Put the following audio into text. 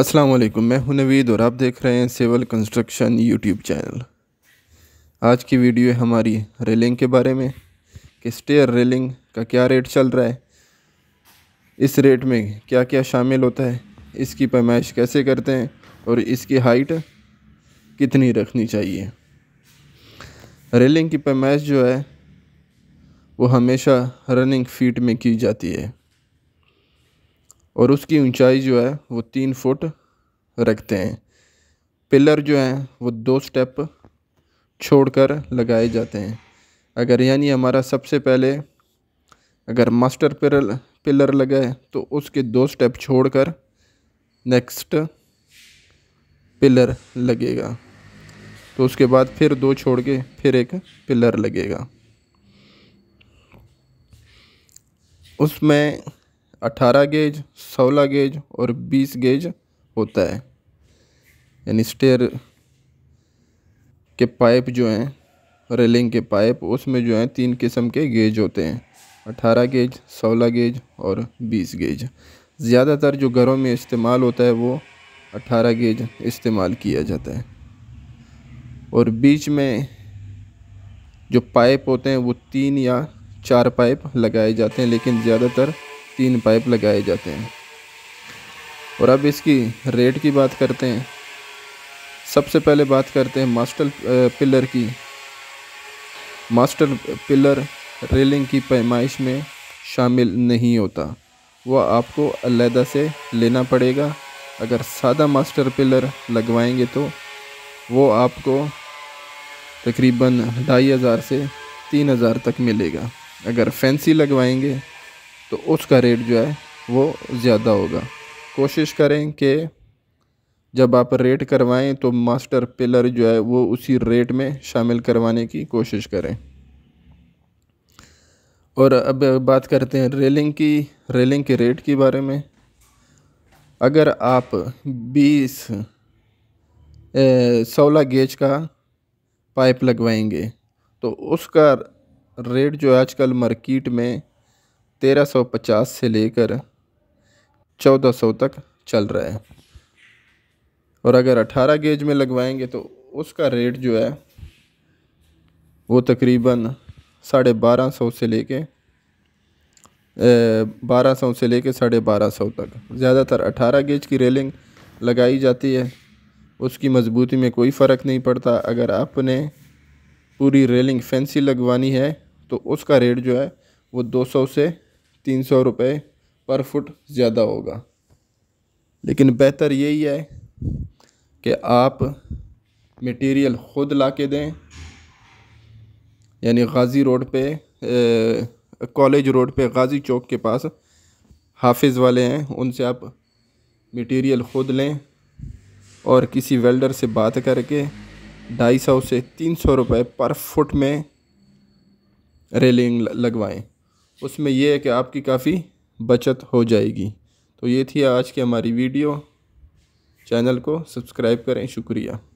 अस्सलाम वालेकुम मैं हूं नवीद और आप देख रहे हैं सिविल कंस्ट्रक्शन यूट्यूब चैनल आज की वीडियो हमारी रेलिंग के बारे में कि स्टेयर रेलिंग का क्या रेट चल रहा है इस रेट में क्या क्या शामिल होता है इसकी पैमाइश कैसे करते हैं और इसकी हाइट कितनी रखनी चाहिए रेलिंग की पैमाइश जो है वो हमेशा रनिंग फीट में की जाती है और उसकी ऊंचाई जो है वो तीन फुट रखते हैं पिलर जो हैं वो दो स्टेप छोड़कर लगाए जाते हैं अगर यानी हमारा सबसे पहले अगर मास्टर पिलर पिलर लगाए तो उसके दो स्टेप छोड़कर नेक्स्ट पिलर लगेगा तो उसके बाद फिर दो छोड़ के फिर एक पिलर लगेगा उसमें अठारह गेज सोलह गेज और बीस गेज होता है यानी स्टेयर के पाइप जो हैं रेलिंग के पाइप उसमें जो हैं तीन किस्म के गेज होते हैं अठारह गेज सोलह गेज और बीस गेज ज़्यादातर जो घरों में इस्तेमाल होता है वो अट्ठारह गेज इस्तेमाल किया जाता है और बीच में जो पाइप होते हैं वो तीन या चार पाइप लगाए जाते हैं लेकिन ज़्यादातर तीन पाइप लगाए जाते हैं और अब इसकी रेट की बात करते हैं सबसे पहले बात करते हैं मास्टर पिलर की मास्टर पिलर रेलिंग की पैमाइश में शामिल नहीं होता वह आपको अलहदा से लेना पड़ेगा अगर सादा मास्टर पिलर लगवाएंगे तो वो आपको तकरीबन ढाई हज़ार से तीन हज़ार तक मिलेगा अगर फैंसी लगवाएंगे तो उसका रेट जो है वो ज़्यादा होगा कोशिश करें कि जब आप रेट करवाएं तो मास्टर पिलर जो है वो उसी रेट में शामिल करवाने की कोशिश करें और अब बात करते हैं रेलिंग की रेलिंग के रेट के बारे में अगर आप 20 सोलह गेज का पाइप लगवाएंगे तो उसका रेट जो आजकल मार्केट में 1350 से लेकर 1400 तक चल रहा है और अगर 18 गेज में लगवाएंगे तो उसका रेट जो है वो तकरीबन साढ़े बारह सौ से लेके बारह सौ से लेके साढ़े बारह सौ तक ज़्यादातर अठारह गेज की रेलिंग लगाई जाती है उसकी मजबूती में कोई फ़र्क नहीं पड़ता अगर आपने पूरी रेलिंग फैंसी लगवानी है तो उसका रेट जो है वो दो सौ से तीन सौ रुपये पर फुट ज़्यादा होगा लेकिन बेहतर यही है कि आप मटेरियल ख़ुद ला के दें यानी गाज़ी रोड पे कॉलेज रोड पे गाज़ी चौक के पास हाफिज़ वाले हैं उनसे आप मटेरियल ख़ुद लें और किसी वेल्डर से बात करके ढाई सौ से तीन सौ रुपये पर फुट में रेलिंग लगवाएं उसमें यह है कि आपकी काफ़ी बचत हो जाएगी तो ये थी आज की हमारी वीडियो चैनल को सब्सक्राइब करें शुक्रिया